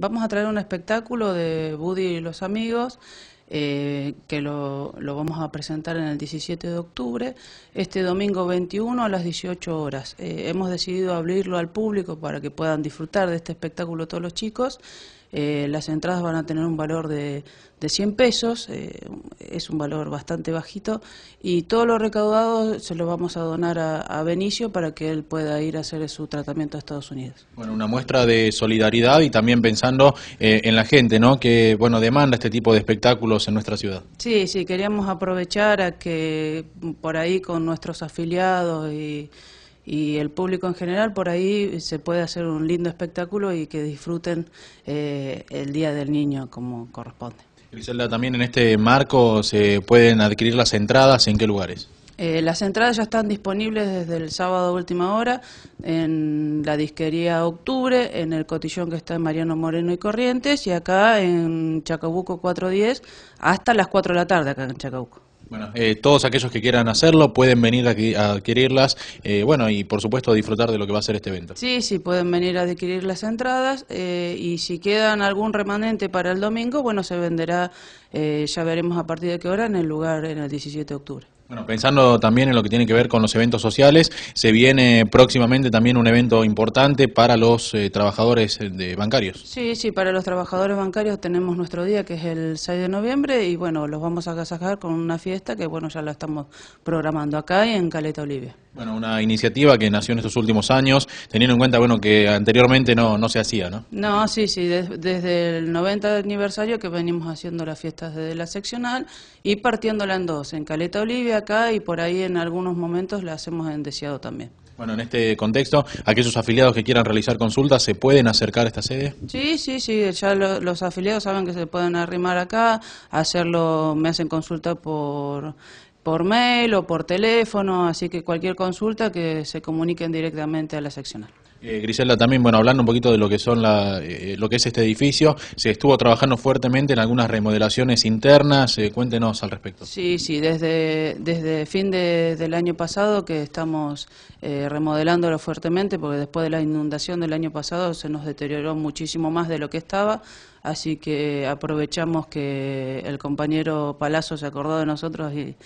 Vamos a traer un espectáculo de Buddy y los amigos. Eh, que lo, vamos a presentar en el 17 de octubre, este domingo 21 a las 18 horas. Eh, hemos decidido abrirlo al público para que puedan disfrutar de este espectáculo todos los chicos eh, las entradas van a tener un valor de, de 100 pesos, eh, es un valor bastante bajito, y todo lo recaudado se lo vamos a donar a, Benicio para que él pueda ir a hacer su tratamiento a Estados Unidos. Bueno, una muestra de solidaridad y también pensando eh, en la gente, ¿no? Que, bueno, demanda este tipo de espectáculos en nuestra ciudad. Sí, sí, queríamos aprovechar a que por ahí con nuestros afiliados y y el público en general por ahí se puede hacer un lindo espectáculo y que disfruten eh, el Día del Niño como corresponde. Griselda, también en este marco se pueden adquirir las entradas, ¿en qué lugares? Eh, las entradas ya están disponibles desde el sábado última hora en la disquería Octubre, en el cotillón que está en Mariano Moreno y Corrientes y acá en Chacabuco 410 hasta las 4 de la tarde acá en Chacabuco. Bueno, eh, todos aquellos que quieran hacerlo pueden venir a adquirirlas, eh, bueno, y por supuesto disfrutar de lo que va a ser este evento. Sí, sí, pueden venir a adquirir las entradas eh, y si quedan algún remanente para el domingo, bueno, se venderá, ya veremos a partir de qué hora, en el lugar, en el 17 de octubre. Bueno, pensando también en lo que tiene que ver con los eventos sociales, se viene próximamente también un evento importante para los eh, trabajadores eh, de bancarios. Sí, sí, para los trabajadores bancarios tenemos nuestro día que es el 6 de noviembre y bueno, los vamos a agasajar con una fiesta que bueno, ya la estamos programando acá y en Caleta Olivia. Bueno, una iniciativa que nació en estos últimos años, teniendo en cuenta bueno que anteriormente no, no se hacía, ¿no? No, sí, sí, desde el 90 aniversario que venimos haciendo las fiestas de la seccional y partiéndola en dos, en Caleta Olivia acá y por ahí en algunos momentos la hacemos en Deseado también. Bueno, en este contexto, aquellos afiliados que quieran realizar consultas, ¿se pueden acercar a esta sede? Sí, sí, sí, ya los afiliados saben que se pueden arrimar acá, hacerlo, me hacen consulta por por mail o por teléfono, así que cualquier consulta que se comuniquen directamente a la seccional. Eh, Griselda, también, bueno, hablando un poquito de lo que son eh, lo que es este edificio, se estuvo trabajando fuertemente en algunas remodelaciones internas, eh, cuéntenos al respecto. Sí, sí, desde, desde fin de, del año pasado que estamos remodelándolo fuertemente, porque después de la inundación del año pasado se nos deterioró muchísimo más de lo que estaba, así que aprovechamos que el compañero Palazzo se acordó de nosotros y,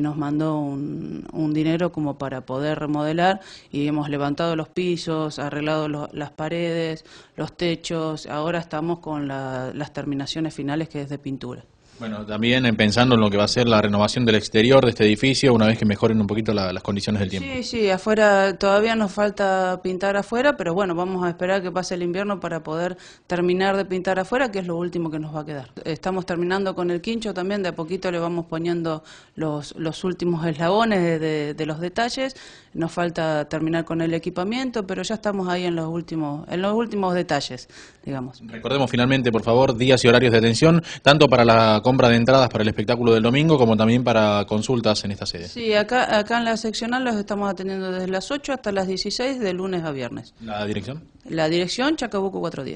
nos mandó un dinero como para poder remodelar y hemos levantado los pisos, arreglado las paredes, los techos, ahora estamos con las terminaciones finales que es de pintura. Bueno, también eh, pensando en lo que va a ser la renovación del exterior de este edificio, una vez que mejoren un poquito las condiciones del tiempo. Sí, sí, afuera todavía nos falta pintar afuera, pero bueno, vamos a esperar que pase el invierno para poder terminar de pintar afuera, que es lo último que nos va a quedar. Estamos terminando con el quincho también, de a poquito le vamos poniendo los, los últimos eslabones de, de, los detalles. Nos falta terminar con el equipamiento, pero ya estamos ahí en los últimos, en los últimos detalles, digamos. Recordemos finalmente, por favor, días y horarios de atención, tanto para la compra de entradas para el espectáculo del domingo, como también para consultas en esta sede. Sí, acá, acá en la seccional los estamos atendiendo desde las 8 hasta las 16, de lunes a viernes. ¿La dirección? La dirección Chacabuco 410.